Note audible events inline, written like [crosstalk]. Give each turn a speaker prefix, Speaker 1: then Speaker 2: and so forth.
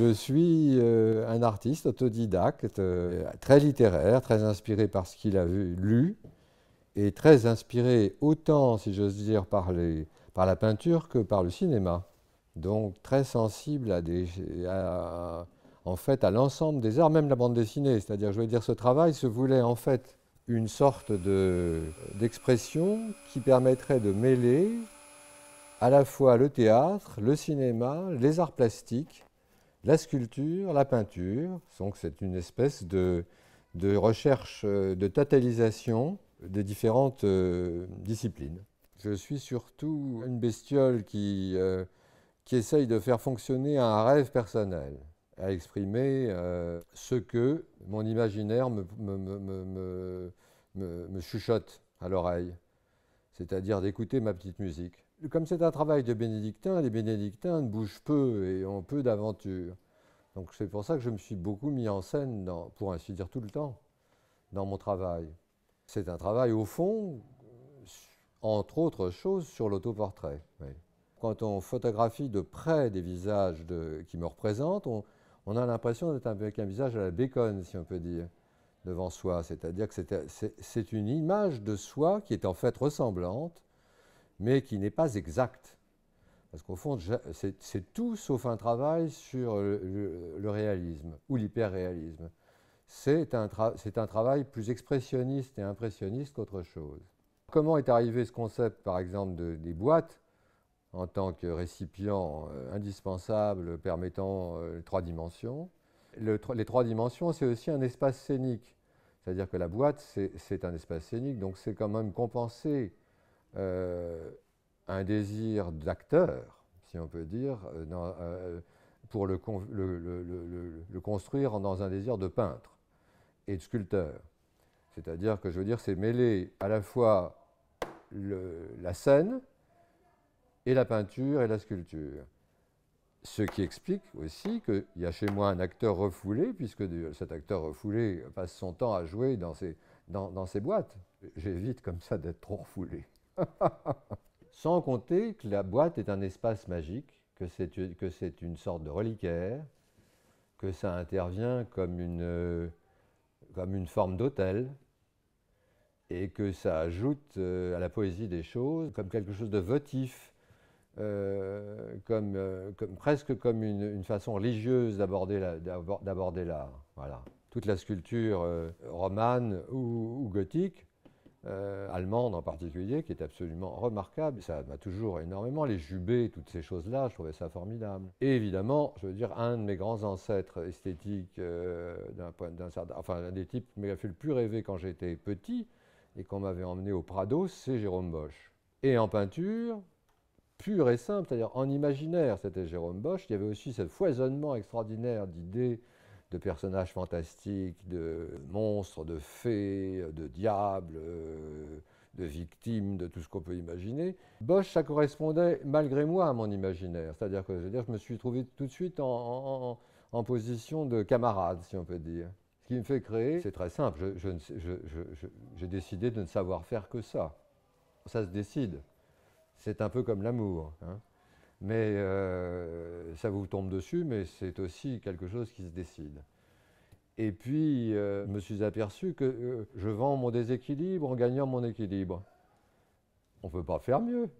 Speaker 1: Je suis euh, un artiste autodidacte, euh, très littéraire, très inspiré par ce qu'il a lu, et très inspiré autant, si j'ose dire, par, la peinture que par le cinéma. Donc très sensible à, l'ensemble des arts, même la bande dessinée. C'est-à-dire, je veux dire, ce travail se voulait en fait une sorte d'expression qui permettrait de mêler à la fois le théâtre, le cinéma, les arts plastiques la sculpture, la peinture. Donc c'est une espèce de, recherche, euh, de totalisation des différentes euh, disciplines. Je suis surtout une bestiole euh, qui, essaye de faire fonctionner un rêve personnel, à exprimer ce que mon imaginaire me chuchote à l'oreille c'est-à-dire d'écouter ma petite musique. Comme c'est un travail de bénédictin, les bénédictins bougent peu et ont peu d'aventures. Donc c'est pour ça que je me suis beaucoup mis en scène, pour ainsi dire tout le temps, dans mon travail. C'est un travail au fond, entre autres choses, sur l'autoportrait. Quand on photographie de près des visages qui me représentent, on, on a l'impression d'être avec un visage à la bacon, si on peut dire devant soi, c'est-à-dire que c'est une image de soi qui est en fait ressemblante, mais qui n'est pas exacte. Parce qu'au fond, c'est tout sauf un travail sur le, réalisme ou l'hyperréalisme. C'est un, travail plus expressionniste et impressionniste qu'autre chose. Comment est arrivé ce concept, par exemple, de, des boîtes en tant que récipient euh, indispensable permettant les euh, trois dimensions les trois dimensions, c'est aussi un espace scénique. C'est-à-dire que la boîte, c'est un espace scénique, donc c'est quand même compenser euh, un désir d'acteur, si on peut dire, euh, euh, pour le, construire dans un désir de peintre et de sculpteur. C'est-à-dire que je veux dire, c'est mêler à la fois la scène et la peinture et la sculpture. Ce qui explique aussi qu'il y a chez moi un acteur refoulé, puisque cet acteur refoulé passe son temps à jouer dans ses, boîtes. J'évite comme ça d'être trop refoulé. [laughs] Sans compter que la boîte est un espace magique, que c'est une sorte de reliquaire, que ça intervient comme une, euh, comme une forme d'hôtel, et que ça ajoute euh, à la poésie des choses comme quelque chose de votif, euh, euh, comme, presque comme une, façon religieuse d'aborder l'art. Voilà. Toute la sculpture euh, romane ou, gothique, allemande en particulier, qui est absolument remarquable. Ça m'a toujours énormément, les jubés, toutes ces choses-là, je trouvais ça formidable. Et évidemment, je veux dire, un de mes grands ancêtres esthétiques, d'un enfin, un des types qui m'a fait le plus rêver quand j'étais petit et qu'on m'avait emmené au Prado, c'est Jérôme Bosch. Et en peinture, pur et simple, c'est-à-dire en imaginaire, c'était Jérôme Bosch, il y avait aussi ce foisonnement extraordinaire d'idées, de personnages fantastiques, de monstres, de fées, de diables, euh, de victimes, de tout ce qu'on peut imaginer. Bosch, ça correspondait malgré moi à mon imaginaire, c'est-à-dire que je, me suis trouvé tout de suite en position de camarade, si on peut dire. Ce qui me fait créer, c'est très simple, j'ai décidé de ne savoir faire que ça. Ça se décide c'est un peu comme l'amour. Hein. Mais euh, ça vous tombe dessus, mais c'est aussi quelque chose qui se décide. Et puis, euh, je me suis aperçu que euh, je vends mon déséquilibre en gagnant mon équilibre. On ne peut pas faire mieux.